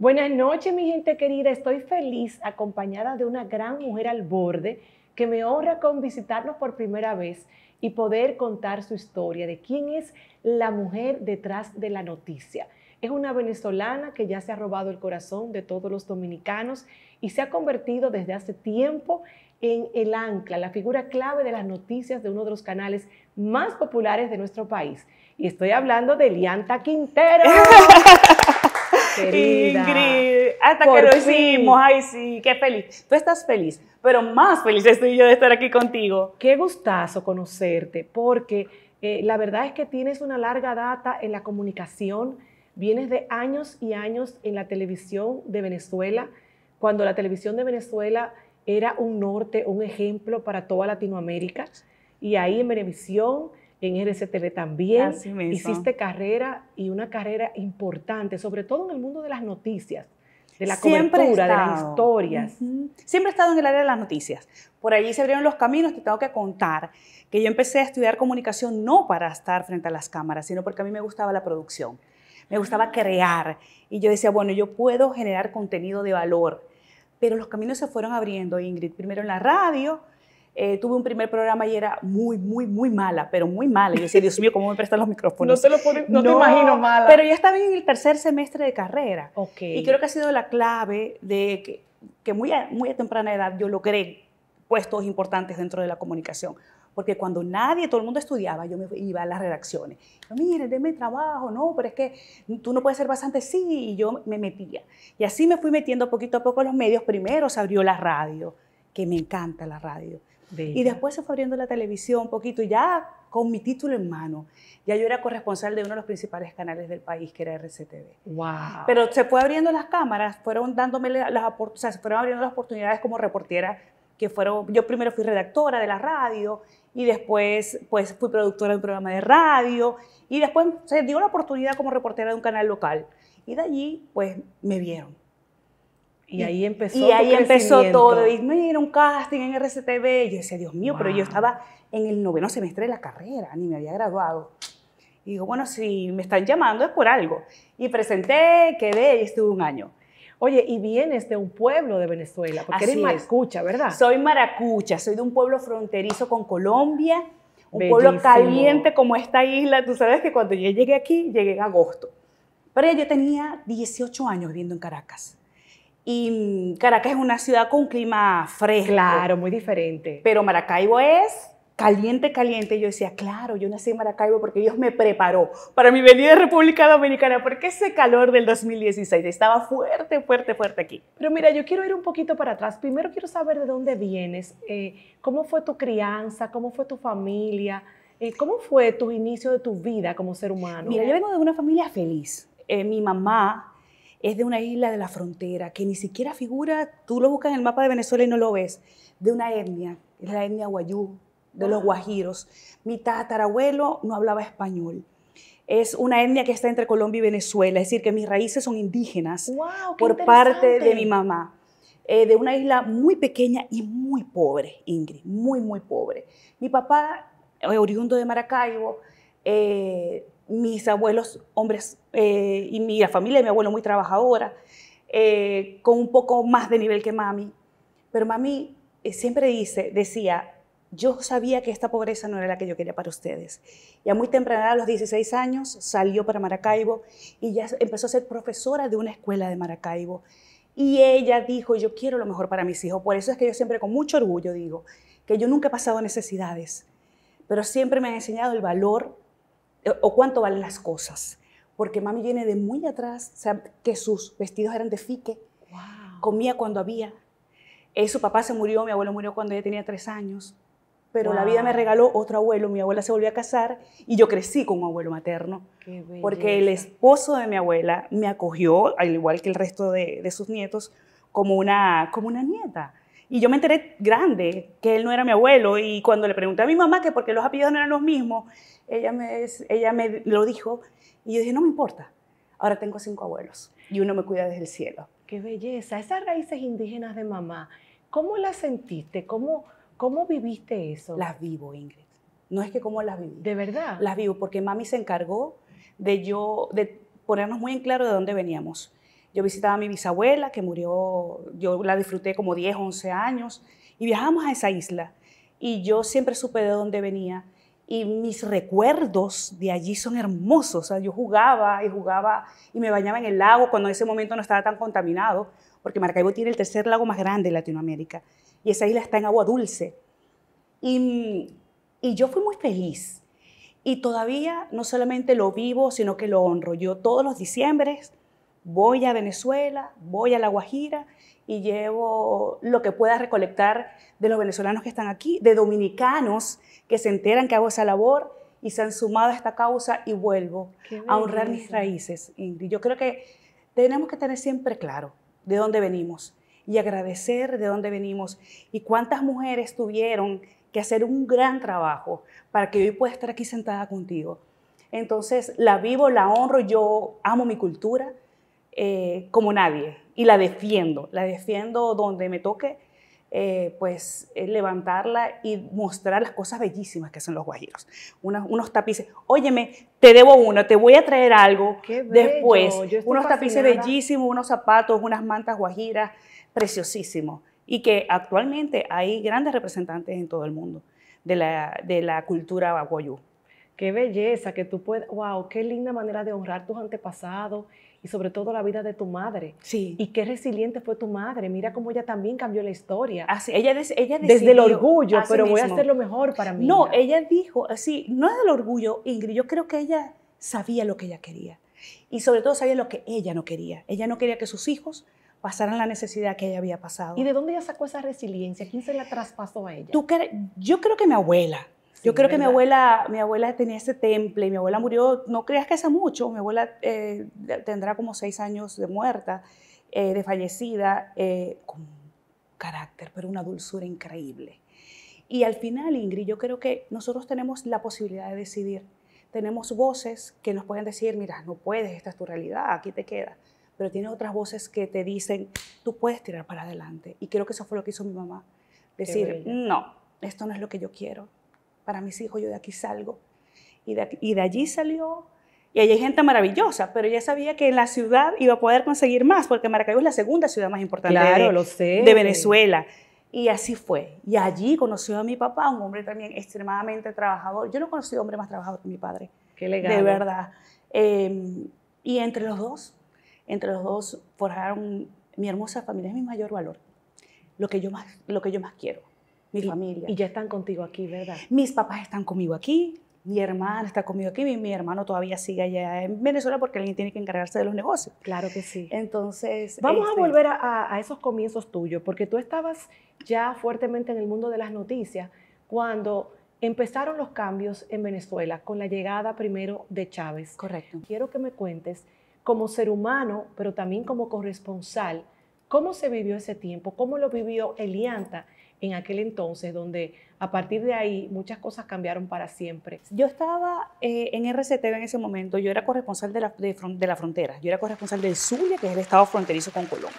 Buenas noches, mi gente querida. Estoy feliz acompañada de una gran mujer al borde que me honra con visitarnos por primera vez y poder contar su historia de quién es la mujer detrás de la noticia. Es una venezolana que ya se ha robado el corazón de todos los dominicanos y se ha convertido desde hace tiempo en el ancla, la figura clave de las noticias de uno de los canales más populares de nuestro país. Y estoy hablando de Lianta Quintero. Ingrid, hasta que lo hicimos, ay sí, qué feliz. Tú estás feliz, pero más feliz estoy yo de estar aquí contigo. Qué gustazo conocerte, porque eh, la verdad es que tienes una larga data en la comunicación, vienes de años y años en la televisión de Venezuela, cuando la televisión de Venezuela era un norte, un ejemplo para toda Latinoamérica, y ahí en Venevisión en RCTV también. Hiciste carrera y una carrera importante, sobre todo en el mundo de las noticias, de la cobertura, de las historias. Siempre he estado en el área de las noticias. Por allí se abrieron los caminos, te tengo que contar que yo empecé a estudiar comunicación no para estar frente a las cámaras, sino porque a mí me gustaba la producción. Me gustaba ah. crear y yo decía, bueno, yo puedo generar contenido de valor, pero los caminos se fueron abriendo, Ingrid, primero en la radio, eh, tuve un primer programa y era muy, muy, muy mala, pero muy mala. Yo decía, Dios mío, ¿cómo me prestan los micrófonos? No te, lo no, te imagino mala. Pero ya estaba en el tercer semestre de carrera. Y creo que ha sido la clave de que, muy, a, muy a temprana edad yo logré puestos importantes dentro de la comunicación. Porque cuando nadie, todo el mundo estudiaba, yo me iba a las redacciones. Yo, mire, deme trabajo, no, pero es que tú no puedes ser bastante, sí, y yo me metía. Y así me fui metiendo poquito a poco en los medios. Primero se abrió la radio, que me encanta la radio. Y después se fue abriendo la televisión un poquito y ya con mi título en mano. Ya yo era corresponsal de uno de los principales canales del país, que era RCTV. Wow. Pero se fue abriendo las cámaras, fueron dándome las o se fueron abriendo las oportunidades como reportera, que fueron, yo primero fui redactora de la radio y después pues fui productora de un programa de radio y después se dio la oportunidad como reportera de un canal local. Y de allí pues me vieron y ahí empezó Y ahí empezó todo. Y mira, un casting en RCTV. Y yo decía, Dios mío, pero yo estaba en el noveno semestre de la carrera, ni me había graduado. Y digo, bueno, si me están llamando es por algo. Y presenté, quedé y estuve un año. Oye, y vienes de un pueblo de Venezuela, porque eres maracucha, ¿verdad? Soy maracucha, soy de un pueblo fronterizo con Colombia, un pueblo caliente como esta isla. Tú sabes que cuando yo llegué aquí, llegué en agosto. Pero yo tenía 18 años viviendo en Caracas. Y Caracas es una ciudad con un clima fresco. Claro, muy diferente. Pero Maracaibo es caliente, caliente. Yo decía, claro, yo nací en Maracaibo porque Dios me preparó para mi venida a República Dominicana, porque ese calor del 2016 estaba fuerte, fuerte, fuerte aquí. Pero mira, yo quiero ir un poquito para atrás. Primero quiero saber de dónde vienes, eh, cómo fue tu crianza, cómo fue tu familia, eh, cómo fue tu inicio de tu vida como ser humano. Mira, yo vengo de una familia feliz. Eh, mi mamá es de una isla de la frontera, que ni siquiera figura, tú lo buscas en el mapa de Venezuela y no lo ves, de una etnia, es la etnia guayú, de los guajiros. Mi tatarabuelo no hablaba español. Es una etnia que está entre Colombia y Venezuela, es decir, que mis raíces son indígenas por parte de mi mamá. Eh, de una isla muy pequeña y muy pobre, Ingrid, muy, muy pobre. Mi papá, eh, oriundo de Maracaibo, eh, mis abuelos hombres eh, y mi familia mi abuelo muy trabajadora, eh, con un poco más de nivel que mami. Pero mami eh, siempre dice, decía, yo sabía que esta pobreza no era la que yo quería para ustedes. Y a muy temprana, edad, a los 16 años, salió para Maracaibo y ya empezó a ser profesora de una escuela de Maracaibo. Y ella dijo, yo quiero lo mejor para mis hijos. Por eso es que yo siempre con mucho orgullo digo que yo nunca he pasado necesidades, pero siempre me ha enseñado el valor eh, o cuánto valen las cosas. Porque mami viene de muy atrás, que sus vestidos eran de fique, comía cuando había. Eh, su papá se murió, mi abuelo murió cuando ella tenía tres años. Pero la vida me regaló otro abuelo, mi abuela se volvió a casar y yo crecí como un abuelo materno. porque el esposo de mi abuela me acogió, al igual que el resto de, sus nietos, como una, como una nieta. Y yo me enteré grande que él no era mi abuelo y cuando le pregunté a mi mamá que porque los apellidos no eran los mismos, ella me, ella me lo dijo y yo dije, no me importa. Ahora tengo cinco abuelos y uno me cuida desde el cielo. Qué belleza. Esas raíces indígenas de mamá, ¿cómo las sentiste? ¿Cómo, cómo viviste eso? Las vivo, Ingrid. No es que cómo las viví. ¿De verdad? Las vivo porque mami se encargó de yo, de ponernos muy en claro de dónde veníamos. Yo visitaba a mi bisabuela que murió, yo la disfruté como 10, 11 años y viajamos a esa isla. Y yo siempre supe de dónde venía y mis recuerdos de allí son hermosos. O sea, yo jugaba y jugaba y me bañaba en el lago cuando en ese momento no estaba tan contaminado, porque Maracaibo tiene el tercer lago más grande de Latinoamérica y esa isla está en agua dulce. Y, yo fui muy feliz y todavía no solamente lo vivo, sino que lo honro. Yo todos los diciembre voy a Venezuela, voy a La Guajira y llevo lo que pueda recolectar de los venezolanos que están aquí, de dominicanos que se enteran que hago esa labor y se han sumado a esta causa y vuelvo a honrar mis raíces, Yo creo que tenemos que tener siempre claro de dónde venimos y agradecer de dónde venimos y cuántas mujeres tuvieron que hacer un gran trabajo para que hoy pueda estar aquí sentada contigo. Entonces, la vivo, la honro, yo amo mi cultura eh, como nadie y la defiendo, la defiendo donde me toque eh, pues eh, levantarla y mostrar las cosas bellísimas que son los guajiros. Unos, tapices, óyeme, te debo uno, te voy a traer algo después. Unos tapices bellísimos, unos zapatos, unas mantas guajiras, preciosísimos. Y que actualmente hay grandes representantes en todo el mundo de la, de la cultura guayú. qué belleza, que tú puedes wow, qué linda manera de honrar tus antepasados y sobre todo la vida de tu madre. Sí. Y qué resiliente fue tu madre. Mira cómo ella también cambió la historia. Así, ella, des, ella Desde el orgullo, pero voy a hacer lo mejor para mí. No, ella dijo, así, no es del orgullo, Ingrid, yo creo que ella sabía lo que ella quería. Y sobre todo sabía lo que ella no quería. Ella no quería que sus hijos pasaran la necesidad que ella había pasado. ¿Y de dónde ella sacó esa resiliencia? ¿Quién se la traspasó a ella? ¿Tú yo creo que mi abuela. Yo creo que mi abuela, mi abuela tenía ese temple, mi abuela murió, no creas que hace mucho, mi abuela eh, tendrá como seis años de muerta, eh, de fallecida, eh, con carácter, pero una dulzura increíble. Y al final, Ingrid, yo creo que nosotros tenemos la posibilidad de decidir. Tenemos voces que nos pueden decir, mira, no puedes, esta es tu realidad, aquí te queda. Pero tiene otras voces que te dicen, tú puedes tirar para adelante. Y creo que eso fue lo que hizo mi mamá. Decir, no, esto no es lo que yo quiero para mis hijos, yo de aquí salgo. Y de, y de allí salió, y allí hay gente maravillosa, pero ya sabía que en la ciudad iba a poder conseguir más, porque Maracaibo es la segunda ciudad más importante de, Venezuela. Y así fue. Y allí conoció a mi papá, un hombre también extremadamente trabajador. Yo no conocí a hombre más trabajador que mi padre. Qué legal. De verdad. Em, y entre los dos, entre los dos forjaron mi hermosa familia, es mi mayor valor. Lo que yo más, lo que yo más quiero mi familia. Y ya están contigo aquí, ¿verdad? Mis papás están conmigo aquí, mi hermana está conmigo aquí, mi, hermano todavía sigue allá en Venezuela porque alguien tiene que encargarse de los negocios. Claro que sí. Entonces... Vamos a este volver a, a, esos comienzos tuyos, porque tú estabas ya fuertemente en el mundo de las noticias cuando empezaron los cambios en Venezuela con la llegada primero de Chávez. Correcto. Quiero que me cuentes, como ser humano, pero también como corresponsal, cómo se vivió ese tiempo, cómo lo vivió Elianta en aquel entonces, donde a partir de ahí muchas cosas cambiaron para siempre. Yo estaba eh, en RCTV en ese momento, yo era corresponsal de la, de, la frontera, yo era corresponsal del Zulia, que es el estado fronterizo con Colombia.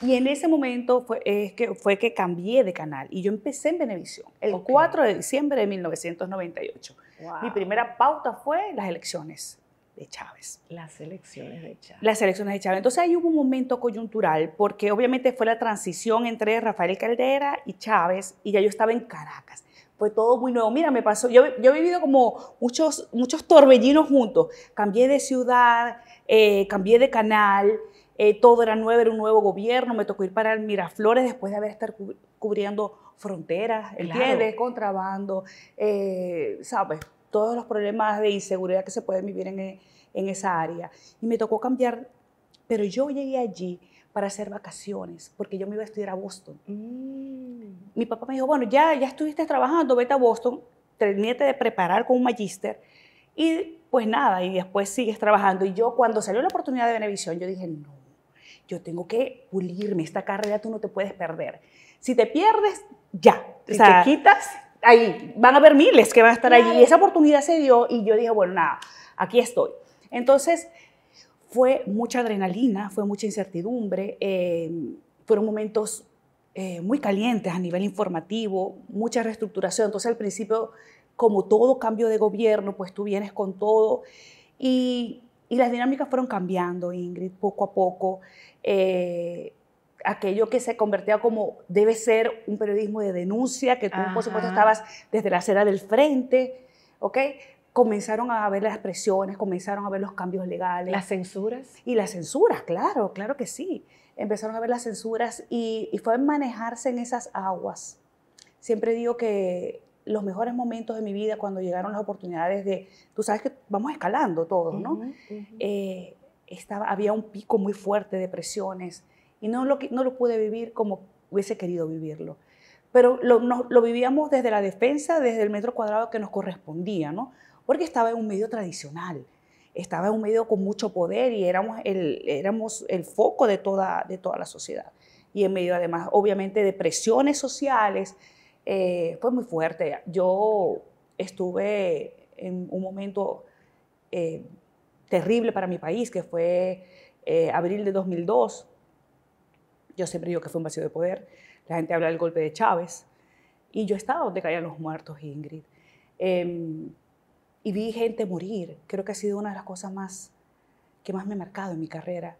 Y en ese momento fue, que, fue que cambié de canal y yo empecé en Venevisión, el 4 de diciembre de 1998. Mi primera pauta fue las elecciones de Chávez. Las elecciones de Chávez. Las elecciones de Chávez. Entonces ahí hubo un momento coyuntural, porque obviamente fue la transición entre Rafael Caldera y Chávez, y ya yo estaba en Caracas. Fue todo muy nuevo. Mira, me pasó, yo, he vivido como muchos, muchos torbellinos juntos. Cambié de ciudad, eh, cambié de canal, eh, todo era nuevo, era un nuevo gobierno, me tocó ir para Miraflores después de haber estado cubriendo fronteras, el contrabando, eh, ¿sabes? todos los problemas de inseguridad que se pueden vivir en, eh, en esa área. Y me tocó cambiar, pero yo llegué allí para hacer vacaciones, porque yo me iba a estudiar a Boston. Mm. Mi papá me dijo, bueno, ya, ya estuviste trabajando, vete a Boston, tenías de preparar con un magíster y pues nada, y después sigues trabajando. Y yo cuando salió la oportunidad de Benevisión, yo dije, no, yo tengo que pulirme, esta carrera tú no te puedes perder. Si te pierdes, ya. Si te quitas, ahí van a haber miles que van a estar allí. Y esa oportunidad se dio y yo dije, bueno, nada, aquí estoy. Entonces, fue mucha adrenalina, fue mucha incertidumbre, eh, fueron momentos eh, muy calientes a nivel informativo, mucha reestructuración. Entonces, al principio, como todo cambio de gobierno, pues tú vienes con todo y, y las dinámicas fueron cambiando, Ingrid, poco a poco. Eh, aquello que se convertía como debe ser un periodismo de denuncia, que tú por supuesto estabas desde la acera del frente, ¿ok? Comenzaron a ver las presiones, comenzaron a ver los cambios legales. Las censuras. Y las censuras, claro, claro que sí. Empezaron a ver las censuras y, fue manejarse en esas aguas. Siempre digo que los mejores momentos de mi vida cuando llegaron las oportunidades de, tú sabes que vamos escalando todos, ¿no? Eh, estaba, había un pico muy fuerte de presiones, y no lo, no lo pude vivir como hubiese querido vivirlo. Pero lo, lo vivíamos desde la defensa, desde el metro cuadrado que nos correspondía, ¿no? Porque estaba en un medio tradicional, estaba en un medio con mucho poder y éramos el, éramos el foco de toda, de toda la sociedad. Y en medio, además, obviamente, de presiones sociales, eh, fue muy fuerte. Yo estuve en un momento eh, terrible para mi país, que fue eh, abril de 2002, yo siempre digo que fue un vacío de poder. La gente habla del golpe de Chávez. Y yo estaba donde caían los muertos, Ingrid. Em, y vi gente morir. Creo que ha sido una de las cosas más que más me ha marcado en mi carrera.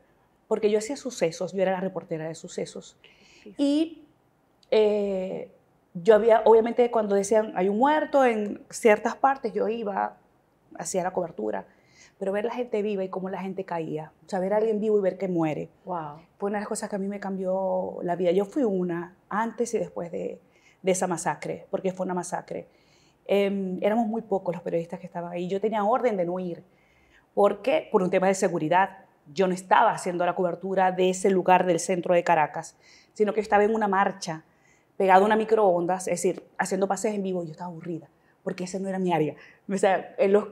Porque yo hacía sucesos, yo era la reportera de sucesos. Y eh, yo había, obviamente, cuando decían hay un muerto en ciertas partes, yo iba, hacía la cobertura pero ver la gente viva y cómo la gente caía, o sea, ver a alguien vivo y ver que muere, fue una de las cosas que a mí me cambió la vida. Yo fui una antes y después de, esa masacre, porque fue una masacre. Em, éramos muy pocos los periodistas que estaban ahí. Yo tenía orden de no ir, porque por un tema de seguridad, yo no estaba haciendo la cobertura de ese lugar del centro de Caracas, sino que estaba en una marcha pegado a una microondas, es decir, haciendo pases en vivo, yo estaba aburrida, porque ese no era mi área. O sea, en los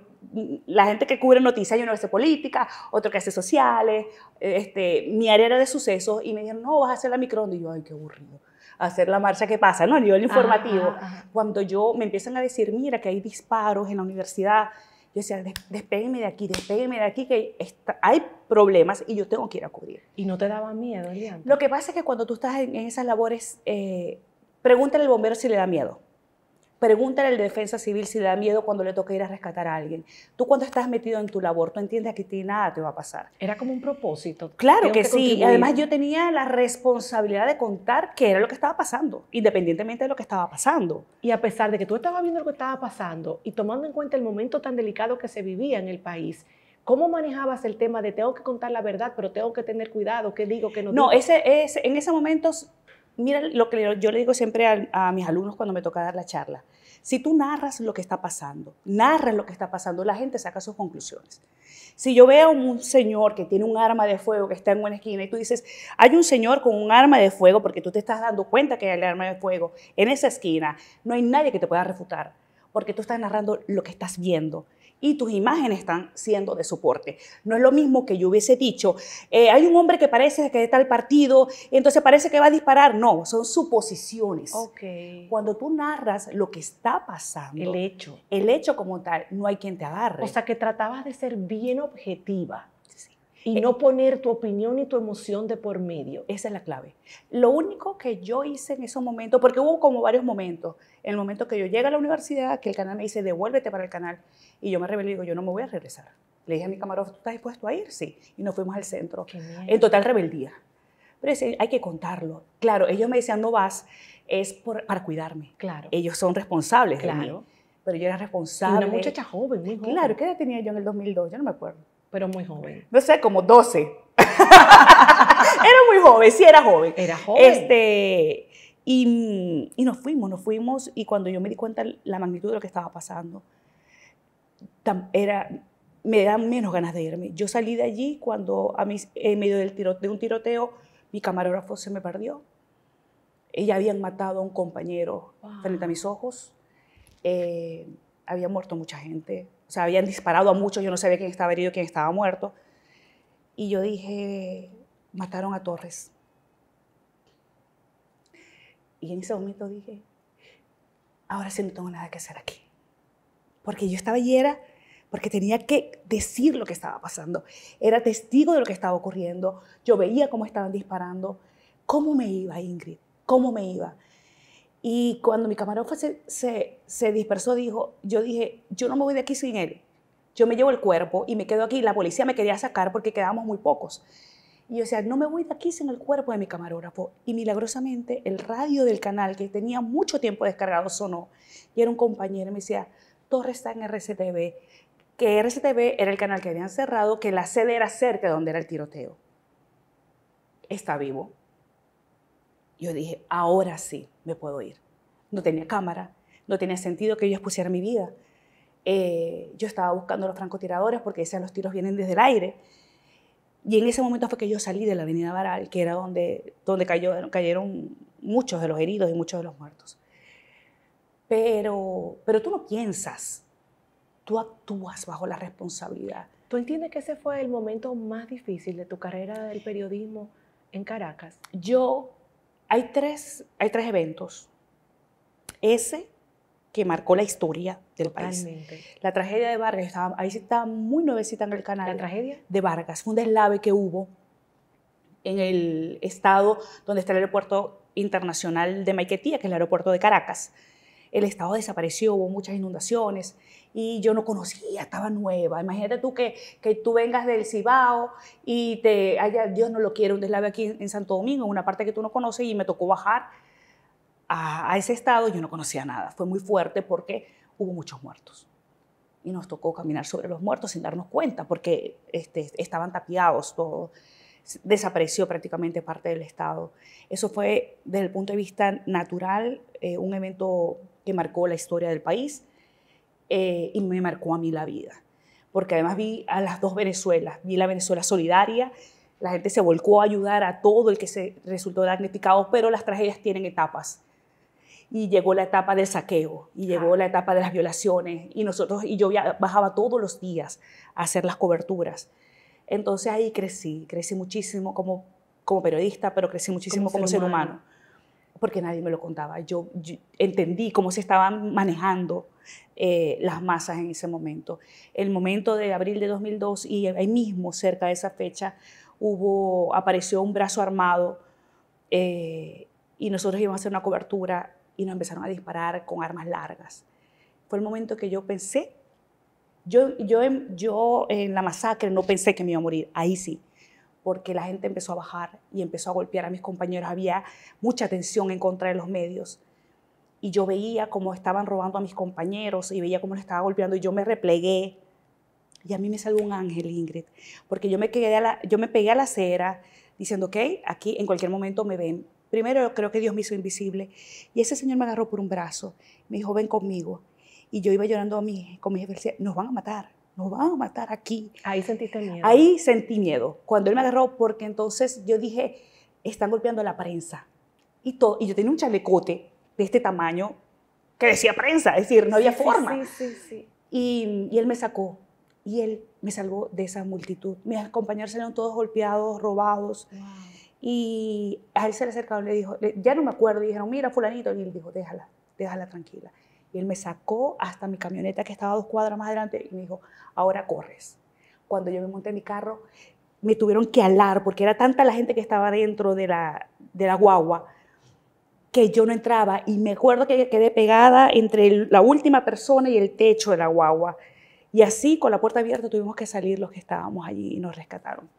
la gente que cubre noticias, hay uno que hace política, otro que hace sociales, este, mi área era de sucesos, y me dijeron, no, vas a hacer la microondas. Y yo, ay, qué aburrido, hacer la marcha que pasa, ¿no? A nivel informativo. Cuando yo, me empiezan a decir, mira, que hay disparos en la universidad, yo decía, despégueme de aquí, despégueme de aquí, que hay problemas y yo tengo que ir a cubrir. ¿Y no te daba miedo, Lo que pasa es que cuando tú estás en, esas labores, eh, pregúntale al bombero si le da miedo. Pregúntale al defensa civil si le da miedo cuando le toca ir a rescatar a alguien. Tú cuando estás metido en tu labor, tú entiendes que nada te va a pasar. Era como un propósito. Claro que, sí. además yo tenía la responsabilidad de contar qué era lo que estaba pasando, independientemente de lo que estaba pasando. Y a pesar de que tú estabas viendo lo que estaba pasando y tomando en cuenta el momento tan delicado que se vivía en el país, ¿Cómo manejabas el tema de tengo que contar la verdad, pero tengo que tener cuidado, qué digo, qué no, digo? No, ese, es en ese momento mira lo que yo le digo siempre a, mis alumnos cuando me toca dar la charla. Si tú narras lo que está pasando, narras lo que está pasando, la gente saca sus conclusiones. Si yo veo a un señor que tiene un arma de fuego que está en una esquina y tú dices, hay un señor con un arma de fuego porque tú te estás dando cuenta que hay el arma de fuego en esa esquina, no hay nadie que te pueda refutar porque tú estás narrando lo que estás viendo y tus imágenes están siendo de soporte. No es lo mismo que yo hubiese dicho, eh, hay un hombre que parece que está de tal partido, entonces parece que va a disparar. No, son suposiciones. Okay. Cuando tú narras lo que está pasando. El hecho. El hecho como tal, no hay quien te agarre. O sea, que tratabas de ser bien objetiva y no poner tu opinión y tu emoción de por medio. Esa es la clave. Lo único que yo hice en esos momentos, porque hubo como varios momentos, en el momento que yo llegué a la universidad, que el canal me dice, devuélvete para el canal. Y yo me rebelé y digo, yo no me voy a regresar. Le dije a mi camarógrafo, ¿tú estás dispuesto a ir? Sí. Y nos fuimos al centro. En total rebeldía. Pero hay que contarlo. Claro, ellos me decían, no vas, es para cuidarme. Claro. Ellos son responsables claro. Pero yo era responsable. una muchacha joven, Claro, ¿qué edad tenía yo en el 2002? Yo no me acuerdo. Pero muy joven. No sé, como 12. era muy joven, sí era joven. Era joven. Este, y, y, nos fuimos, nos fuimos y cuando yo me di cuenta la magnitud de lo que estaba pasando, era, me dan menos ganas de irme. Yo salí de allí cuando a mis, en medio del de un tiroteo mi camarógrafo se me perdió. Ella habían matado a un compañero frente a mis ojos. Eh, había muerto mucha gente. O habían disparado a muchos, yo no sabía quién estaba herido, quién estaba muerto. Y yo dije, mataron a Torres. Y en ese momento dije, ahora sí no tengo nada que hacer aquí. Porque yo estaba hiera, porque tenía que decir lo que estaba pasando. Era testigo de lo que estaba ocurriendo. Yo veía cómo estaban disparando. ¿Cómo me iba, Ingrid? ¿Cómo me iba? Y cuando mi camarógrafo se, se, dispersó, dijo, yo dije, yo no me voy de aquí sin él. Yo me llevo el cuerpo y me quedo aquí. La policía me quería sacar porque quedábamos muy pocos. Y yo decía, no me voy de aquí sin el cuerpo de mi camarógrafo. Y milagrosamente el radio del canal, que tenía mucho tiempo descargado, sonó. Y era un compañero me decía, Torres está en RCTV. Que RCTV era el canal que habían cerrado, que la sede era cerca de donde era el tiroteo. Está vivo yo dije, ahora sí me puedo ir. No tenía cámara, no tenía sentido que yo expusiera mi vida. Eh, yo estaba buscando a los francotiradores porque decían los tiros vienen desde el aire. Y en ese momento fue que yo salí de la avenida Baral, que era donde, donde cayó, cayeron muchos de los heridos y muchos de los muertos. Pero, pero tú no piensas, tú actúas bajo la responsabilidad. ¿Tú entiendes que ese fue el momento más difícil de tu carrera del periodismo en Caracas? Yo hay tres, hay tres eventos. Ese que marcó la historia del país. La tragedia de Vargas, ahí ahí está muy nuevecita en el canal. ¿La tragedia? De Vargas, fue un deslave que hubo en el estado donde está el aeropuerto internacional de Maiquetía, que es el aeropuerto de Caracas el Estado desapareció, hubo muchas inundaciones y yo no conocía, estaba nueva. Imagínate tú que, tú vengas del Cibao y te haya, Dios no lo quiere, un deslave aquí en, Santo Domingo, una parte que tú no conoces y me tocó bajar a, ese estado, yo no conocía nada. Fue muy fuerte porque hubo muchos muertos y nos tocó caminar sobre los muertos sin darnos cuenta porque este, estaban tapiados todos desapareció prácticamente parte del Estado. Eso fue, desde el punto de vista natural, eh, un evento que marcó la historia del país eh, y me marcó a mí la vida. Porque además vi a las dos Venezuelas, vi la Venezuela solidaria, la gente se volcó a ayudar a todo el que se resultó damnificado, pero las tragedias tienen etapas. Y llegó la etapa del saqueo, y llegó la etapa de las violaciones, y nosotros, y yo bajaba todos los días a hacer las coberturas. Entonces ahí crecí, crecí muchísimo como, como periodista, pero crecí muchísimo como, ser, humano. porque nadie me lo contaba. Yo, entendí cómo se estaban manejando eh, las masas en ese momento. El momento de abril de 2002 y ahí mismo, cerca de esa fecha, hubo, apareció un brazo armado eh, y nosotros íbamos a hacer una cobertura y nos empezaron a disparar con armas largas. Fue el momento que yo pensé yo, en la masacre no pensé que me iba a morir, ahí sí, porque la gente empezó a bajar y empezó a golpear a mis compañeros. Había mucha tensión en contra de los medios. Y yo veía cómo estaban robando a mis compañeros y veía cómo les estaba golpeando y yo me replegué. Y a mí me salió un ángel, Ingrid, porque yo me, quedé yo me pegué a la acera diciendo, ok, aquí en cualquier momento me ven. Primero creo que Dios me hizo invisible. Y ese señor me agarró por un brazo, me dijo, ven conmigo. Y yo iba llorando a mi, con mi jefe, decía, nos van a matar, nos van a matar aquí. Ahí sentiste miedo. Ahí sentí miedo, cuando él me agarró, porque entonces yo dije, están golpeando a la prensa. Y, todo, y yo tenía un chalecote de este tamaño que decía prensa, es decir, no había forma. Sí, sí, sí. Y, él me sacó, y él me salvó de esa multitud. Mis compañeros salieron todos golpeados, robados. Y a él se le acercaron, le dijo, ya no me acuerdo, dijeron, mira, fulanito, y él dijo, déjala, déjala tranquila. Y él me sacó hasta mi camioneta que estaba dos cuadras más adelante y me dijo, ahora corres. Cuando yo me monté en mi carro, me tuvieron que alar porque era tanta la gente que estaba dentro de la, de la guagua que yo no entraba y me acuerdo que quedé pegada entre la última persona y el techo de la guagua. Y así, con la puerta abierta, tuvimos que salir los que estábamos allí y nos rescataron.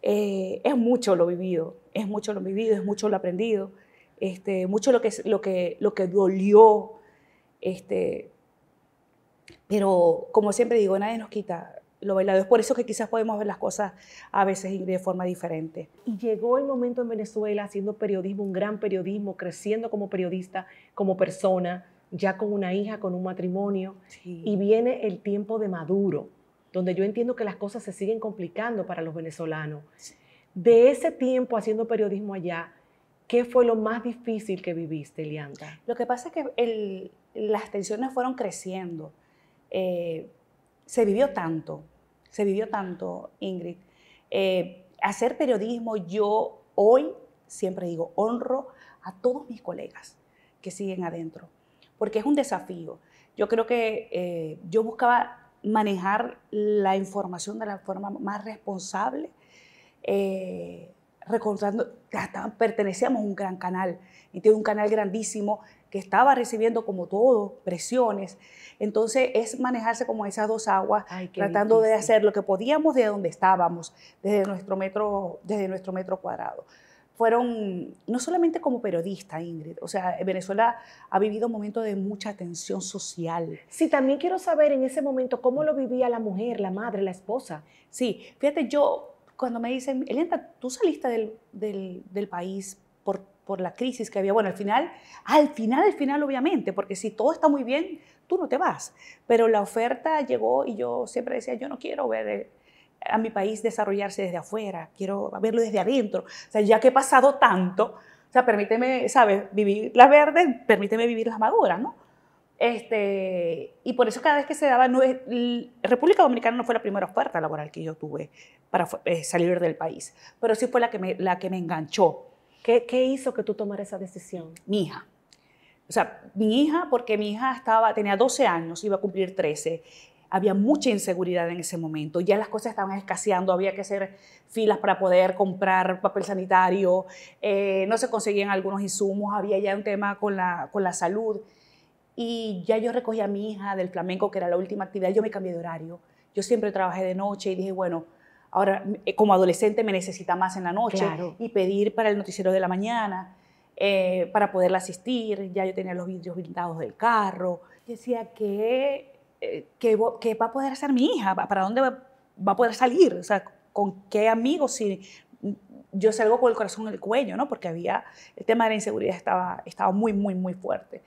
Eh, es mucho lo vivido, es mucho lo vivido, es mucho lo aprendido, este, mucho lo que, lo, que, lo que dolió este, pero como siempre digo, nadie nos quita lo bailado. Es por eso que quizás podemos ver las cosas a veces de forma diferente. Y llegó el momento en Venezuela haciendo periodismo, un gran periodismo, creciendo como periodista, como persona, ya con una hija, con un matrimonio. Y viene el tiempo de Maduro, donde yo entiendo que las cosas se siguen complicando para los venezolanos. De ese tiempo haciendo periodismo allá, ¿qué fue lo más difícil que viviste, Elianta? Lo que pasa que el, las tensiones fueron creciendo. Eh, se vivió tanto, se vivió tanto, Ingrid. Eh, hacer periodismo, yo hoy siempre digo, honro a todos mis colegas que siguen adentro, porque es un desafío. Yo creo que eh, yo buscaba manejar la información de la forma más responsable, recordando que pertenecíamos a un gran canal, y un canal grandísimo que estaba recibiendo como todo presiones. Entonces es manejarse como esas dos aguas, tratando de hacer lo que podíamos de donde estábamos, desde nuestro metro, desde nuestro metro cuadrado. Fueron, no solamente como periodista, Ingrid, o sea, Venezuela ha vivido un momento de mucha tensión social. Sí, también quiero saber en ese momento cómo lo vivía la mujer, la madre, la esposa. Sí, fíjate, yo cuando me dicen, Elena, tú saliste del, del, del país por por la crisis que había. Bueno, al final, al final, al final, obviamente, porque si todo está muy bien, tú no te vas. Pero la oferta llegó y yo siempre decía, yo no quiero ver eh, a mi país desarrollarse desde afuera, quiero verlo desde adentro. O sea, ya que he pasado tanto, o sea, permíteme, ¿sabes? Vivir las verdes, permíteme vivir las maduras, ¿no? Este, y por eso cada vez que se daba, no es, República Dominicana no fue la primera oferta laboral que yo tuve para eh, salir del país, pero sí fue la que la que me enganchó ¿Qué, hizo que tú tomaras esa decisión? Mi hija. O sea, mi hija, porque mi hija estaba, tenía 12 años, iba a cumplir 13. Había mucha inseguridad en ese momento, ya las cosas estaban escaseando, había que hacer filas para poder comprar papel sanitario, eh, no se conseguían algunos insumos, había ya un tema con la, con la salud. Y ya yo recogí a mi hija del flamenco, que era la última actividad, yo me cambié de horario. Yo siempre trabajé de noche y dije, bueno, Ahora, eh, como adolescente me necesita más en la noche y pedir para el noticiero de la mañana, eh, para poderla asistir. Ya yo tenía los vidrios blindados del carro. Decía, ¿qué, eh, va a poder hacer mi hija? ¿Para dónde va, a poder salir? O sea, ¿con qué amigos? Si yo salgo con el corazón en el cuello, ¿no? Porque había, el tema de la inseguridad estaba, estaba muy, muy, muy fuerte.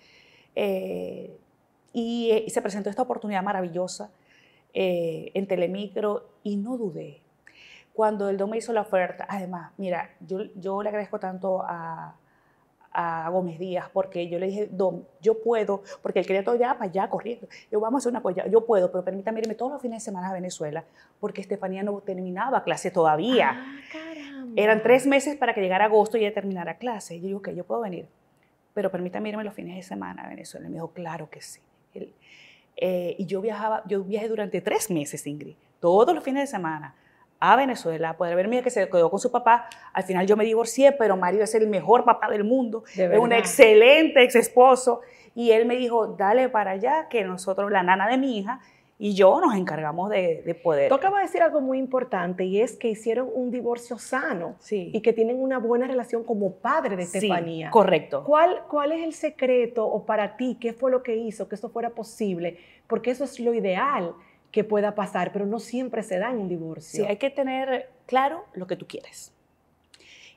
y, y, se presentó esta oportunidad maravillosa en Telemicro y no dudé cuando el DOM me hizo la oferta, además, mira, yo, yo le agradezco tanto a, a Gómez Díaz, porque yo le dije, Dom, yo puedo, porque él quería todo ya para allá corriendo. Yo, vamos a hacer una cosa, yo puedo, pero permítame irme todos los fines de semana a Venezuela, porque Estefanía no terminaba clase todavía. Ah, caramba. Eran tres meses para que llegara agosto y ella terminara clase. Y yo dije, ok, yo puedo venir, pero permítame irme los fines de semana a Venezuela. Y me dijo, claro que sí. Él, eh, y yo viajaba, yo viajé durante tres meses, Ingrid, todos los fines de semana a Venezuela, poder ver mía que se quedó con su papá. Al final yo me divorcié, pero Mario es el mejor papá del mundo, de es un excelente ex esposo. Y él me dijo, dale para allá, que nosotros, la nana de mi hija, y yo nos encargamos de, de poder. Tú acabas de decir algo muy importante y es que hicieron un divorcio sano sí. y que tienen una buena relación como padre de Estefanía. Sí, correcto. ¿Cuál, ¿Cuál es el secreto o para ti qué fue lo que hizo que esto fuera posible? Porque eso es lo ideal que pueda pasar, pero no siempre se da en un divorcio. Sí, hay que tener claro lo que tú quieres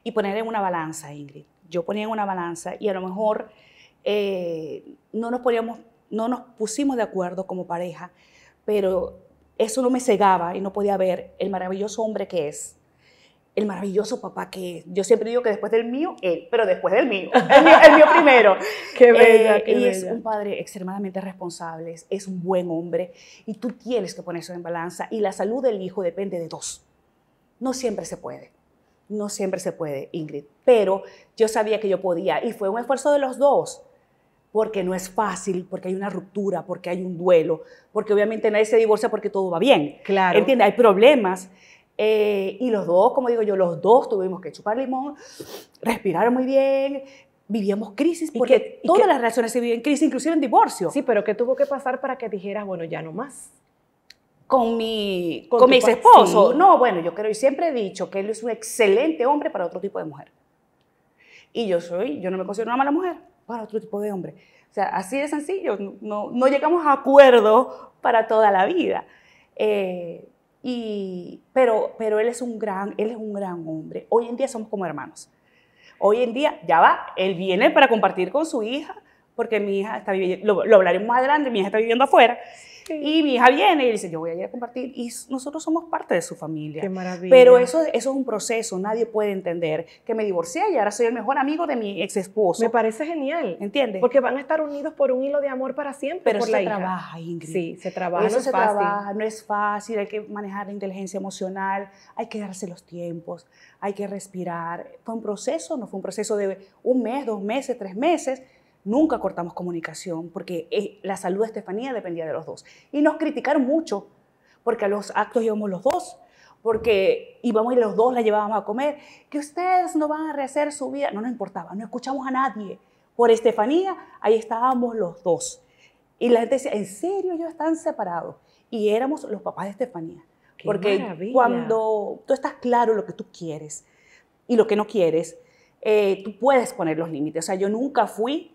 y poner en una balanza, Ingrid. Yo ponía en una balanza y a lo mejor eh, no, nos podíamos, no nos pusimos de acuerdo como pareja, pero eso no me cegaba y no podía ver el maravilloso hombre que es el maravilloso papá que Yo siempre digo que después del mío, él, pero después del mío, el mío, primero. qué bella, y eh, es un padre extremadamente responsable, es un buen hombre, y tú tienes que poner eso en balanza, y la salud del hijo depende de dos. No siempre se puede, no siempre se puede, Ingrid, pero yo sabía que yo podía, y fue un esfuerzo de los dos, porque no es fácil, porque hay una ruptura, porque hay un duelo, porque obviamente nadie se divorcia porque todo va bien. Claro. ¿Entiendes? Hay problemas. Eh, y los dos, como digo yo, los dos tuvimos que chupar limón, respirar muy bien, vivíamos crisis, porque que, todas las relaciones se viven crisis, inclusive en divorcio. Sí, pero ¿qué tuvo que pasar para que dijeras, bueno, ya no más? Con mi, con, mi esposo. No, bueno, yo creo y siempre he dicho que él es un excelente hombre para otro tipo de mujer. Y yo soy, yo no me considero una mala mujer para otro tipo de hombre. O sea, así de sencillo, no, no llegamos a acuerdo para toda la vida. Eh, y, pero, pero él, es un gran, él es un gran hombre. Hoy en día somos como hermanos. Hoy en día, ya va, él viene para compartir con su hija, porque mi hija está viviendo, lo, lo hablaremos más adelante, mi hija está viviendo afuera. Y mi hija viene y dice, yo voy a ir a compartir. Y nosotros somos parte de su familia. Qué maravilla. Pero eso, eso es un proceso, nadie puede entender que me divorcié y ahora soy el mejor amigo de mi ex esposo. Me parece genial. ¿Entiendes? Porque van a estar unidos por un hilo de amor para siempre. Pero se la trabaja, Ingrid. Sí, se trabaja. Eso no se trabaja, no es fácil, hay que manejar la inteligencia emocional, hay que darse los tiempos, hay que respirar. Fue un proceso, no fue un proceso de un mes, dos meses, tres meses Nunca cortamos comunicación porque eh, la salud de Estefanía dependía de los dos. Y nos criticaron mucho porque a los actos íbamos los dos, porque íbamos y los dos la llevábamos a comer, que ustedes no van a rehacer su vida. No nos importaba, no escuchamos a nadie. Por Estefanía, ahí estábamos los dos. Y la gente decía, ¿en serio ellos están separados? Y éramos los papás de Estefanía. porque cuando tú estás claro lo que tú quieres y lo que no quieres, eh, tú puedes poner los límites. O sea, yo nunca fui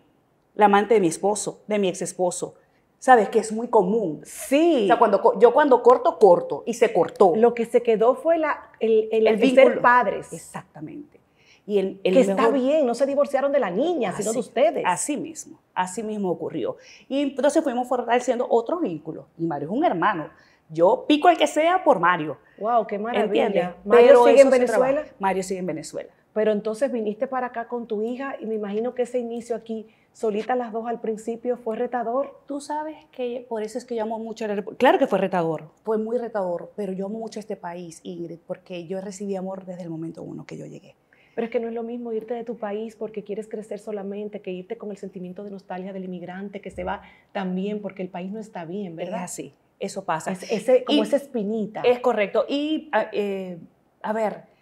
la amante de mi esposo, de mi ex esposo. ¿Sabes? Que es muy común. Sí. O sea, cuando, yo cuando corto, corto. Y se cortó. Lo que se quedó fue el, el, ser padres. Exactamente. Y el, que está bien, no se divorciaron de la niña, sino de ustedes. Así mismo, así mismo ocurrió. Y entonces fuimos fortaleciendo otro vínculos. Y Mario es un hermano. Yo pico el que sea por Mario. Wow, qué maravilla. Mario sigue en Venezuela. Mario sigue en Venezuela. Pero entonces viniste para acá con tu hija y me imagino que ese inicio aquí, solita las dos al principio, fue retador. Tú sabes que por eso es que yo amo mucho Claro que fue retador, fue muy retador, pero yo amo mucho este país, Ingrid, porque yo recibí amor desde el momento uno que yo llegué. Pero es que no es lo mismo irte de tu país porque quieres crecer solamente que irte con el sentimiento de nostalgia del inmigrante que se va también porque el país no está bien, ¿verdad? Es así, eso pasa. ese, como esa espinita. Es correcto. Y, ah, eh, a ver,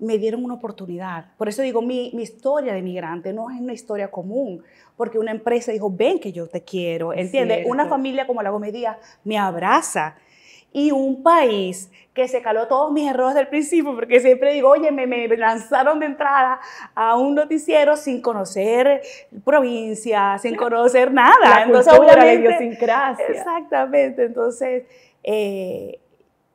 me dieron una oportunidad. Por eso digo, mi, historia de migrante no es una historia común, porque una empresa dijo, ven que yo te quiero, ¿entiendes? Una familia como la Díaz me abraza. Y un país que se caló todos mis errores del principio, porque siempre digo, oye, me, lanzaron de entrada a un noticiero sin conocer provincia, sin conocer nada. La entonces, cultura, sin idiosincrasia. Exactamente, entonces... Eh,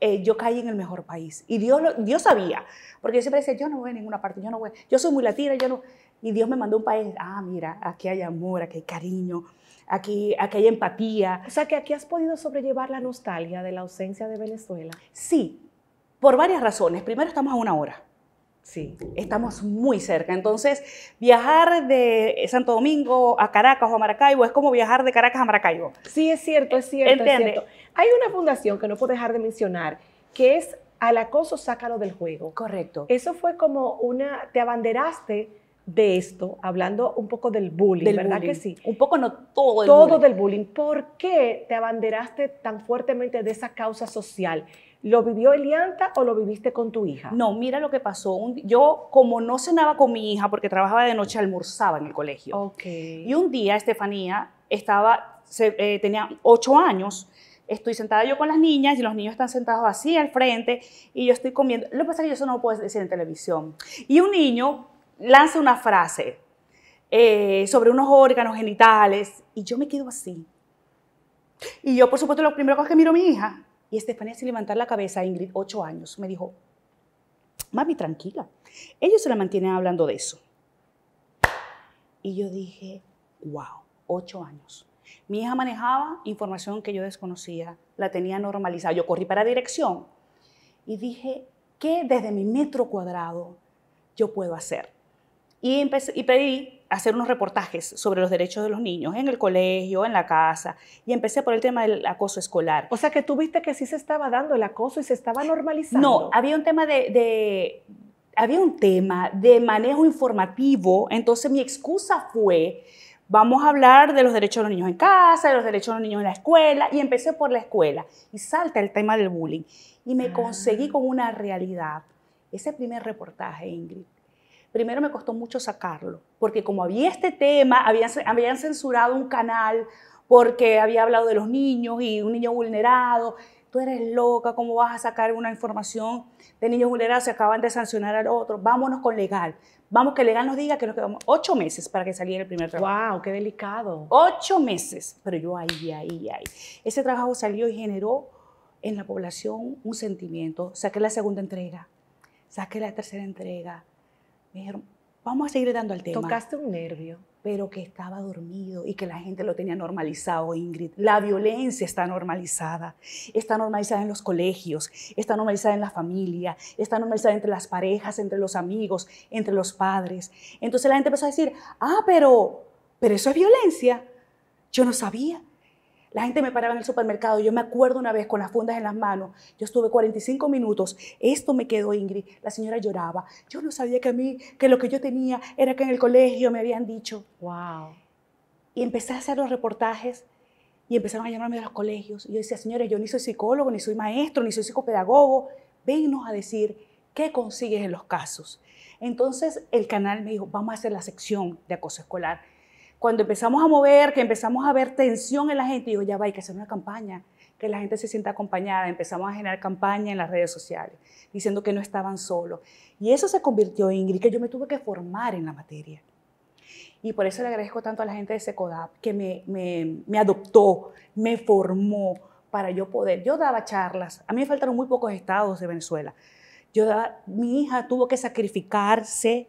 eh, yo caí en el mejor país. Y Dios, lo, Dios sabía, porque yo siempre decía, yo no voy a ninguna parte, yo no voy, yo soy muy latina, yo no. Y Dios me mandó un país, ah, mira, aquí hay amor, aquí hay cariño, aquí, aquí hay empatía. O sea, que aquí has podido sobrellevar la nostalgia de la ausencia de Venezuela. Sí, por varias razones. Primero, estamos a una hora. Sí, estamos muy cerca. Entonces, viajar de Santo Domingo a Caracas o a Maracaibo es como viajar de Caracas a Maracaibo. Sí, es cierto, es cierto. Es Hay una fundación que no puedo dejar de mencionar, que es Al acoso sácalo del juego. Correcto. Eso fue como una, te abanderaste de esto, hablando un poco del bullying, De ¿verdad que sí? Un poco no todo Todo del bullying. ¿Por qué te abanderaste tan fuertemente de esa causa social? ¿Lo vivió Elianta o lo viviste con tu hija? No, mira lo que pasó. yo, como no cenaba con mi hija porque trabajaba de noche, almorzaba en el colegio. Y un día Estefanía estaba, eh, tenía ocho años. Estoy sentada yo con las niñas y los niños están sentados así al frente y yo estoy comiendo. Lo que pasa es que yo eso no lo puedo decir en televisión. Y un niño lanza una frase eh, sobre unos órganos genitales y yo me quedo así. Y yo, por supuesto, lo primero que miro a mi hija y Estefanía, sin levantar la cabeza, Ingrid, ocho años, me dijo, mami, tranquila. Ellos se la mantienen hablando de eso. Y yo dije, wow, ocho años. Mi hija manejaba información que yo desconocía, la tenía normalizada. Yo corrí para dirección y dije, ¿qué desde mi metro cuadrado yo puedo hacer? Y, y pedí hacer unos reportajes sobre los derechos de los niños en el colegio, en la casa, y empecé por el tema del acoso escolar. O sea que tú viste que sí se estaba dando el acoso y se estaba normalizando. No, había un tema de, había un tema de manejo informativo, entonces mi excusa fue, vamos a hablar de los derechos de los niños en casa, de los derechos de los niños en la escuela, y empecé por la escuela, y salta el tema del bullying, y me ah. conseguí con una realidad. Ese primer reportaje, Ingrid, primero me costó mucho sacarlo, porque como había este tema, habían, censurado un canal porque había hablado de los niños y un niño vulnerado. Tú eres loca, ¿cómo vas a sacar una información de niños vulnerados? Se acaban de sancionar al otro. Vámonos con legal. Vamos que legal nos diga que nos quedamos ocho meses para que saliera el primer trabajo. ¡Wow! ¡Qué delicado! Ocho meses. Pero yo ahí, ahí, ay. Ese trabajo salió y generó en la población un sentimiento. Saqué la segunda entrega, saqué la tercera entrega, vamos a seguir dando al tema. Tocaste un nervio. Pero que estaba dormido y que la gente lo tenía normalizado, Ingrid. La violencia está normalizada. Está normalizada en los colegios, está normalizada en la familia, está normalizada entre las parejas, entre los amigos, entre los padres. Entonces la gente empezó a decir, ah, pero, pero eso es violencia. Yo no sabía. La gente me paraba en el supermercado. Yo me acuerdo una vez con las fundas en las manos. Yo estuve 45 minutos. Esto me quedó Ingrid. La señora lloraba. Yo no sabía que a mí, que lo que yo tenía era que en el colegio me habían dicho. Wow. Y empecé a hacer los reportajes y empezaron a llamarme de los colegios. Y yo decía, señores, yo ni soy psicólogo, ni soy maestro, ni soy psicopedagogo. Vennos a decir qué consigues en los casos. Entonces el canal me dijo, vamos a hacer la sección de acoso escolar cuando empezamos a mover, que empezamos a ver tensión en la gente, digo, ya va, hay que hacer una campaña, que la gente se sienta acompañada. Empezamos a generar campaña en las redes sociales, diciendo que no estaban solos. Y eso se convirtió, en Ingrid, que yo me tuve que formar en la materia. Y por eso le agradezco tanto a la gente de Secodap, que me, me, adoptó, me formó para yo poder. Yo daba charlas, a mí me faltaron muy pocos estados de Venezuela. Yo mi hija tuvo que sacrificarse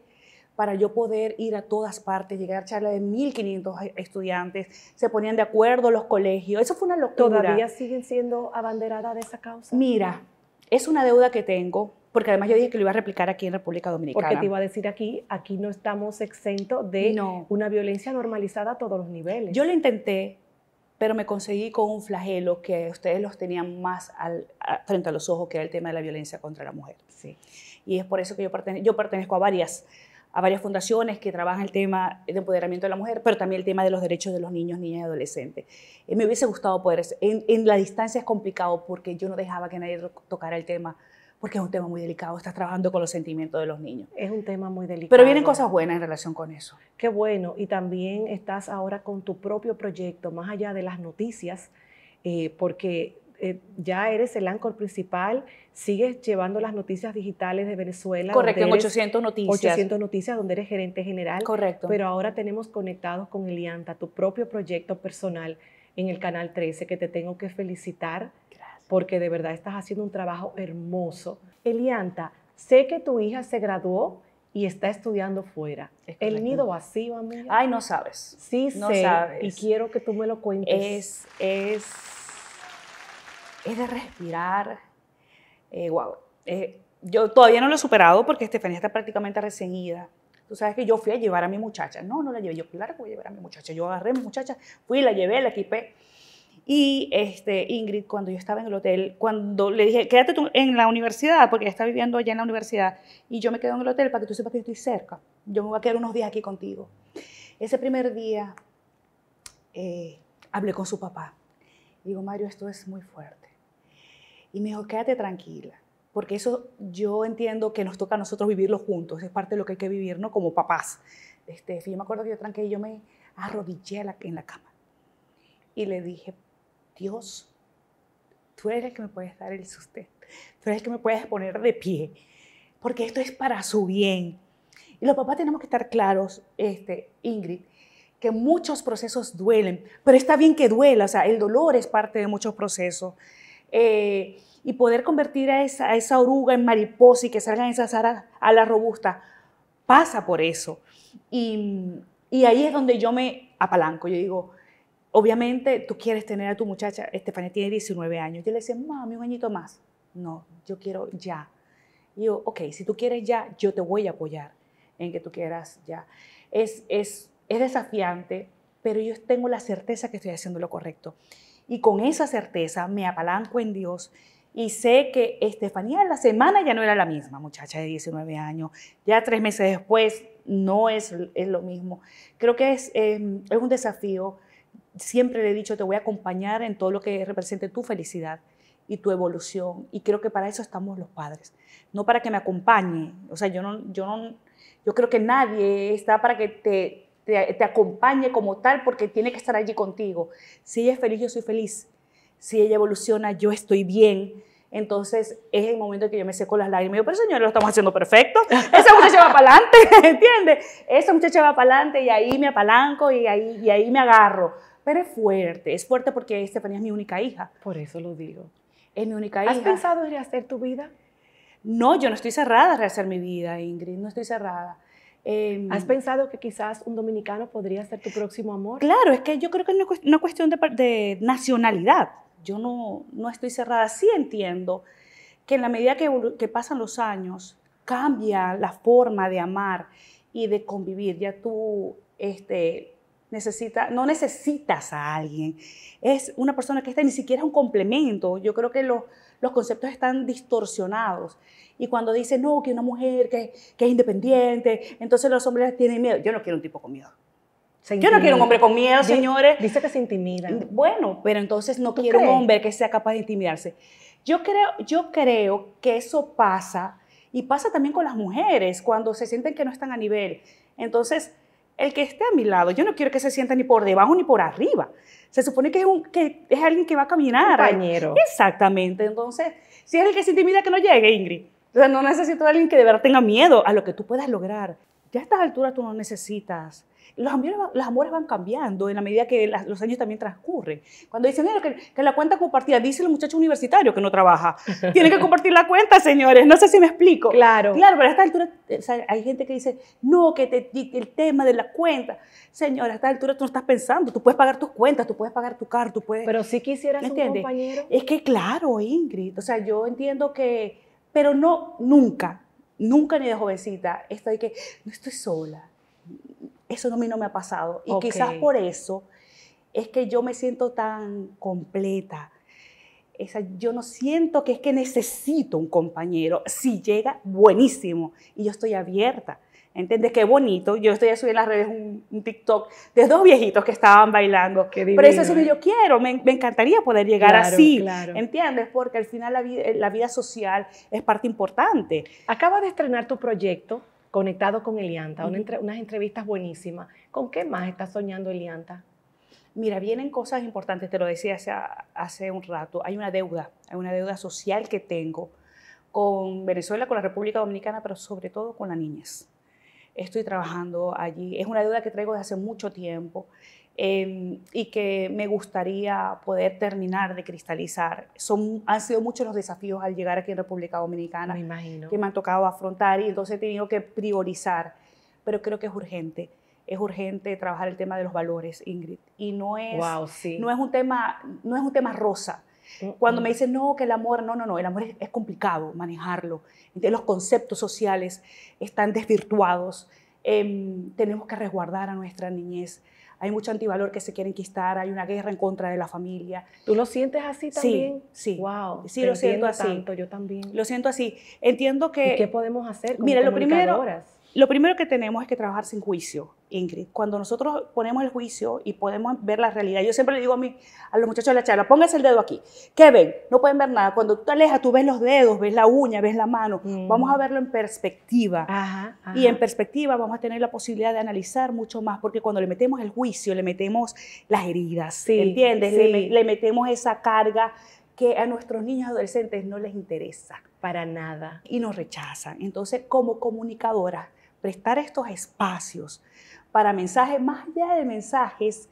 para yo poder ir a todas partes, llegar a charlas de 1.500 e-, estudiantes, se ponían de acuerdo los colegios, eso fue una locura. ¿Todavía siguen siendo abanderadas de esa causa? Mira, es una deuda que tengo, porque además yo dije que lo iba a replicar aquí en República Dominicana. Porque te iba a decir aquí, aquí no estamos exentos de una violencia normalizada a todos los niveles. Yo lo intenté, pero me conseguí con un flagelo que ustedes los tenían más frente a los ojos, que era el tema de la violencia contra la mujer. Sí. Y es por eso que yo pertenezco a varias a varias fundaciones que trabajan el tema de empoderamiento de la mujer, pero también el tema de los derechos de los niños, niñas y adolescentes. Eh, me hubiese gustado poder, en, en la distancia es complicado porque yo no dejaba que nadie tocara el tema porque es un tema muy delicado, estás trabajando con los sentimientos de los niños. Es un tema muy delicado. Pero vienen cosas buenas en relación con eso. Qué bueno, y también estás ahora con tu propio proyecto, más allá de las noticias, eh, porque eh, ya eres el anchor principal, sigues llevando las noticias digitales de Venezuela. Correcto, en 800 Noticias. 800 Noticias, donde eres gerente general. Correcto. Pero ahora tenemos conectados con Elianta tu propio proyecto personal en el Canal 13, que te tengo que felicitar. Gracias. Porque de verdad estás haciendo un trabajo hermoso. Elianta, sé que tu hija se graduó y está estudiando fuera. el nido vacío, amiga. Ay, no sabes. Sí, no sabes. Y quiero que tú me lo cuentes. Es, es es de respirar. wow. Eh, eh, yo todavía no lo he superado porque Estefanía está prácticamente reseñida. Tú sabes que yo fui a llevar a mi muchacha. No, no la llevé. Yo, claro que voy a llevar a mi muchacha. Yo agarré a mi muchacha, fui, la llevé, la equipé. Y este, Ingrid, cuando yo estaba en el hotel, cuando le dije, quédate tú en la universidad, porque ella está viviendo allá en la universidad, y yo me quedo en el hotel para que tú sepas que yo estoy cerca. Yo me voy a quedar unos días aquí contigo. Ese primer día eh, hablé con su papá. Digo, Mario, esto es muy fuerte y me dijo, quédate tranquila, porque eso yo entiendo que nos toca a nosotros vivirlo juntos, es parte de lo que hay que vivir, ¿no? Como papás. Este, yo me acuerdo que yo tranqué y yo me arrodillé en la cama y le dije, Dios, tú eres el que me puedes dar el sustento, tú eres el que me puedes poner de pie, porque esto es para su bien. Y los papás tenemos que estar claros, este, Ingrid, que muchos procesos duelen, pero está bien que duela, o sea, el dolor es parte de muchos procesos. Eh, y poder convertir a esa, oruga en mariposa y que salgan esas a la robusta pasa por eso. Y, ahí es donde yo me apalanco, yo digo, obviamente tú quieres tener a tu muchacha, Estefanía tiene 19 años, yo le decía, mami, un añito más. No, yo quiero ya. Y yo, ok, si tú quieres ya, yo te voy a apoyar en que tú quieras ya. Es, es desafiante, pero yo tengo la certeza que estoy haciendo lo correcto y con esa certeza me apalanco en Dios y sé que Estefanía en la semana ya no era la misma, muchacha de 19 años, ya tres meses después no es, es lo mismo. Creo que em, es, un desafío. Siempre le he dicho, te voy a acompañar en todo lo que represente tu felicidad y tu evolución. Y creo que para eso estamos los padres, no para que me acompañe. O sea, yo no, yo no, yo creo que nadie está para que te, te, acompañe como tal, porque tiene que estar allí contigo. Si ella es feliz, yo soy feliz. Si ella evoluciona, yo estoy bien. Entonces es el momento que yo me seco las lágrimas. Y digo, pero señores, lo estamos haciendo perfecto. Esa muchacha va para adelante, ¿entiendes? Esa muchacha va para adelante y ahí me apalanco y ahí, y ahí me agarro. Pero es fuerte, es fuerte porque Estefanía es mi única hija. Por eso lo digo. Es mi única hija. ¿Has pensado en rehacer tu vida? No, yo no estoy cerrada a rehacer mi vida, Ingrid, no estoy cerrada. Em, ¿Has pensado que quizás un dominicano podría ser tu próximo amor? Claro, es que yo creo que es una cuestión de, nacionalidad. Yo no, no estoy cerrada. Sí entiendo que en la medida que, que pasan los años, cambia la forma de amar y de convivir. Ya tú este, no necesitas a alguien. Es una persona que está ni siquiera un complemento. Yo creo que los, los conceptos están distorsionados. Y cuando dicen, no, que una mujer que, es independiente, entonces los hombres tienen miedo. Yo no quiero un tipo con miedo. Yo no quiero un hombre con miedo, señores. Dice que se intimida. Mm, bueno, pero entonces no quiero un hombre que sea capaz de intimidarse. Yo creo, yo creo que eso pasa y pasa también con las mujeres cuando se sienten que no están a nivel. Entonces, el que esté a mi lado, yo no quiero que se sienta ni por debajo ni por arriba. Se supone que es, un, que alguien que va a caminar. Compañero. Exactamente. Entonces, si es el que se intimida, que no llegue, Ingrid. O sea, no necesito a alguien que de verdad tenga miedo a lo que tú puedas lograr. Ya a estas alturas tú no necesitas los amores, van cambiando en la medida que los años también transcurren. Cuando dicen que, que, la cuenta compartida, dice el muchacho universitario que no trabaja, tiene que compartir la cuenta, señores, no sé si me explico. Claro. Claro, pero a esta altura o sea, hay gente que dice, no, que te, el tema de la cuenta. Señora, a esta altura tú no estás pensando, tú puedes pagar tus cuentas, tú puedes pagar tu carro, tú puedes... Pero si quisieras un compañero... Es que claro, Ingrid, o sea, yo entiendo que... Pero no, nunca, nunca ni de jovencita, estoy que no estoy sola, eso a mí no me ha pasado. Y quizás por eso es que yo me siento tan completa. Esa, yo no siento que es que necesito un compañero. Si llega, buenísimo. Y yo estoy abierta. ¿Entiendes? Qué bonito. Yo estoy a en las redes un, TikTok de dos viejitos que estaban bailando. Qué Pero eso es lo que yo eh. quiero. Me, me encantaría poder llegar así. ¿Entiendes? Porque al final la vida, eh, la vida social es parte importante. Acaba de estrenar tu proyecto conectado con Elianta, unas entrevistas buenísimas. ¿Con qué más está soñando Elianta? Mira, vienen cosas importantes, te lo decía hace, hace un rato, hay una deuda, hay una deuda social que tengo con Venezuela, con la República Dominicana, pero sobre todo con la niñez. Estoy trabajando allí, es una deuda que traigo desde hace mucho tiempo Em, y que me gustaría poder terminar de cristalizar. Son, han sido muchos los desafíos al llegar aquí en República Dominicana que me han tocado afrontar y entonces he tenido que priorizar, pero creo que es urgente. Es urgente trabajar el tema de los valores, Ingrid. Y no es, no es, un, tema, no es un tema rosa. Mm, Cuando mm. me dicen, no, que el amor, no, no, no, el amor es, complicado manejarlo. los conceptos sociales están desvirtuados. Em, tenemos que resguardar a nuestra niñez hay mucho antivalor que se quiere enquistar, hay una guerra en contra de la familia. ¿Tú lo sientes así también? Sí, sí. Wow, sí, lo siento así. Tanto, yo también. Lo siento así. Entiendo que... ¿Y ¿Qué podemos hacer? mira, lo primero, lo primero que tenemos es que trabajar sin juicio, Ingrid. Cuando nosotros ponemos el juicio y podemos ver la realidad, yo siempre le digo a, mí, a los muchachos de la charla, pónganse el dedo aquí. ¿Qué ven? No pueden ver nada. Cuando tú te alejas, tú ves los dedos, ves la uña, ves la mano. Mm. Vamos a verlo en perspectiva. Y en perspectiva vamos a tener la posibilidad de analizar mucho más, porque cuando le metemos el juicio, le metemos las heridas, sí, ¿entiendes? Le, le metemos esa carga que a nuestros niños adolescentes no les interesa. Para nada. Y nos rechazan. Entonces, como comunicadora, prestar estos espacios para mensajes, más allá de mensajes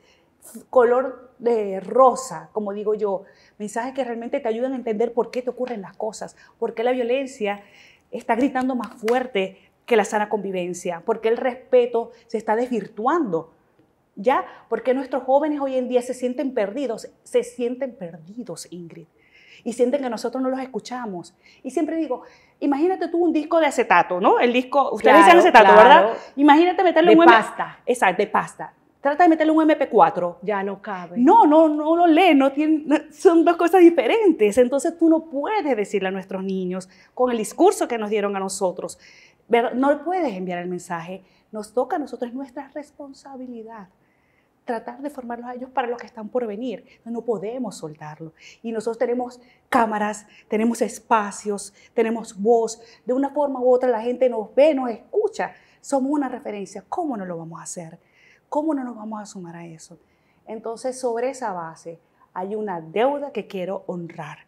color de rosa, como digo yo, mensajes que realmente te ayudan a entender por qué te ocurren las cosas, por qué la violencia está gritando más fuerte que la sana convivencia, por qué el respeto se está desvirtuando, ¿ya? porque nuestros jóvenes hoy en día se sienten perdidos? Se sienten perdidos, Ingrid, y sienten que nosotros no los escuchamos. Y siempre digo, Imagínate tú un disco de acetato, ¿no? El disco, ustedes dicen acetato, ¿verdad? Imagínate meterle de un pasta. Exacto, de pasta. Trata de meterle un MP4. Ya no cabe. No, no, no lo lee, no tiene, son dos cosas diferentes. Entonces tú no puedes decirle a nuestros niños con el discurso que nos dieron a nosotros, no puedes enviar el mensaje. Nos toca a nosotros, nuestra responsabilidad tratar de formarlos a ellos para los que están por venir. No podemos soltarlo. Y nosotros tenemos cámaras, tenemos espacios, tenemos voz. De una forma u otra la gente nos ve, nos escucha. Somos una referencia. ¿Cómo no lo vamos a hacer? ¿Cómo no nos vamos a sumar a eso? Entonces, sobre esa base, hay una deuda que quiero honrar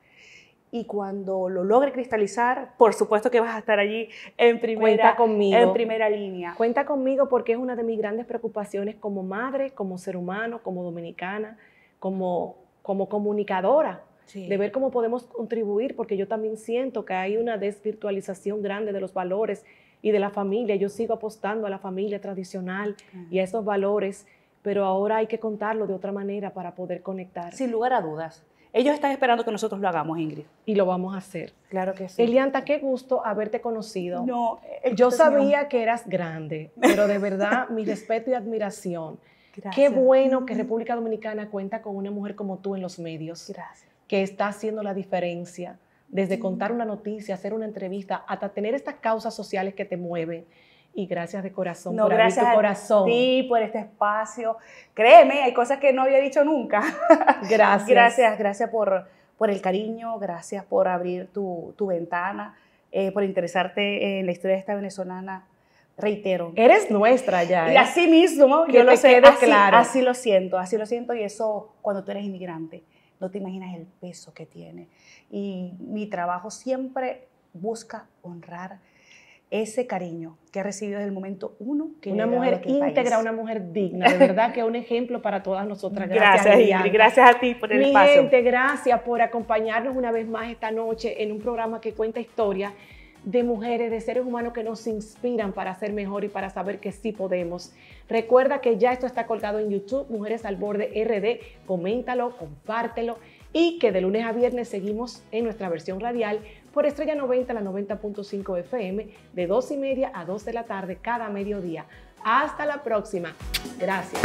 y cuando lo logre cristalizar, por supuesto que vas a estar allí en primera, conmigo. en primera línea. Cuenta conmigo porque es una de mis grandes preocupaciones como madre, como ser humano, como dominicana, como, comunicadora, de ver cómo podemos contribuir, porque yo también siento que hay una desvirtualización grande de los valores y de la familia. Yo sigo apostando a la familia tradicional y a esos valores, pero ahora hay que contarlo de otra manera para poder conectar. Sin lugar a dudas. Ellos están esperando que nosotros lo hagamos, Ingrid. Y lo vamos a hacer. Claro que sí. Elianta, qué gusto haberte conocido. yo sabía que eras grande, pero de verdad, mi respeto y admiración. Qué bueno que mm. República Dominicana cuenta con una mujer como tú en los medios. Gracias. Que está haciendo la diferencia desde contar una noticia, hacer una entrevista, hasta tener estas causas sociales que te mueven y gracias de corazón por gracias abrir tu corazón. Sí, por este espacio. Créeme, hay cosas que no había dicho nunca. Gracias. gracias, gracias por, por el cariño, gracias por abrir tu, tu ventana, eh, por interesarte en la historia de esta venezolana. Reitero. Eres nuestra ya. Y ¿eh? así mismo, yo lo sé, así, así lo siento, así lo siento y eso cuando tú eres inmigrante, no te imaginas el peso que tiene. Y mi trabajo siempre busca honrar ese cariño que ha recibido desde el momento uno. Que una mujer íntegra, una mujer digna, de verdad que es un ejemplo para todas nosotras. Gracias, gracias gracias a ti por el Mi espacio. gente, gracias por acompañarnos una vez más esta noche en un programa que cuenta historias de mujeres, de seres humanos que nos inspiran para ser mejor y para saber que sí podemos. Recuerda que ya esto está colgado en YouTube, Mujeres al Borde RD. Coméntalo, compártelo y que de lunes a viernes seguimos en nuestra versión radial por Estrella 90, la 90.5 FM, de 2 y media a 2 de la tarde cada mediodía. Hasta la próxima. Gracias.